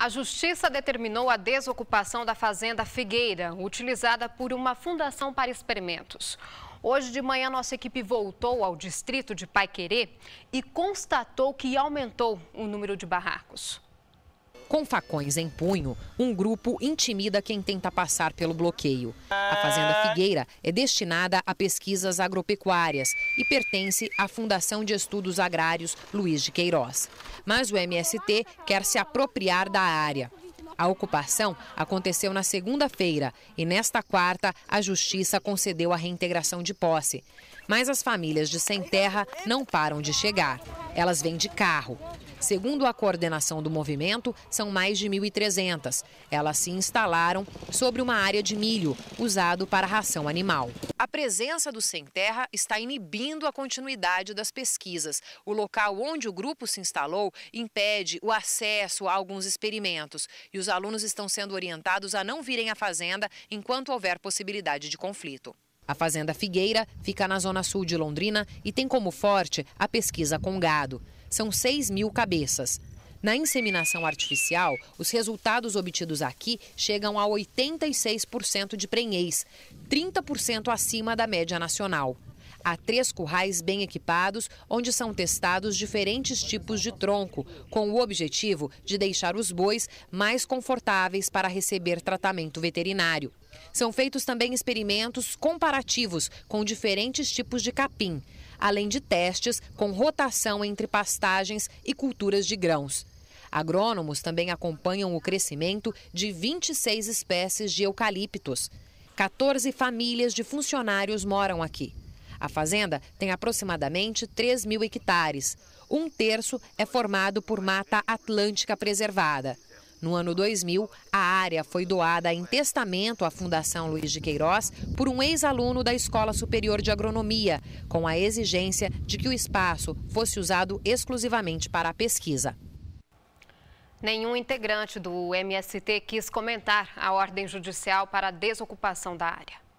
A Justiça determinou a desocupação da Fazenda Figueira, utilizada por uma fundação para experimentos. Hoje de manhã, nossa equipe voltou ao distrito de Paiquerê e constatou que aumentou o número de barracos. Com facões em punho, um grupo intimida quem tenta passar pelo bloqueio. A Fazenda Figueira é destinada a pesquisas agropecuárias e pertence à Fundação de Estudos Agrários Luiz de Queiroz. Mas o MST quer se apropriar da área. A ocupação aconteceu na segunda-feira e, nesta quarta, a Justiça concedeu a reintegração de posse. Mas as famílias de Sem Terra não param de chegar. Elas vêm de carro. Segundo a coordenação do movimento, são mais de 1.300. Elas se instalaram sobre uma área de milho, usado para ração animal. A presença do Sem Terra está inibindo a continuidade das pesquisas. O local onde o grupo se instalou impede o acesso a alguns experimentos e os alunos estão sendo orientados a não virem à fazenda enquanto houver possibilidade de conflito. A Fazenda Figueira fica na zona sul de Londrina e tem como forte a pesquisa com gado são 6 mil cabeças. Na inseminação artificial, os resultados obtidos aqui chegam a 86% de prenhez, 30% acima da média nacional. Há três currais bem equipados, onde são testados diferentes tipos de tronco, com o objetivo de deixar os bois mais confortáveis para receber tratamento veterinário. São feitos também experimentos comparativos com diferentes tipos de capim além de testes com rotação entre pastagens e culturas de grãos. Agrônomos também acompanham o crescimento de 26 espécies de eucaliptos. 14 famílias de funcionários moram aqui. A fazenda tem aproximadamente 3 mil hectares. Um terço é formado por mata atlântica preservada. No ano 2000, a área foi doada em testamento à Fundação Luiz de Queiroz por um ex-aluno da Escola Superior de Agronomia, com a exigência de que o espaço fosse usado exclusivamente para a pesquisa. Nenhum integrante do MST quis comentar a ordem judicial para a desocupação da área.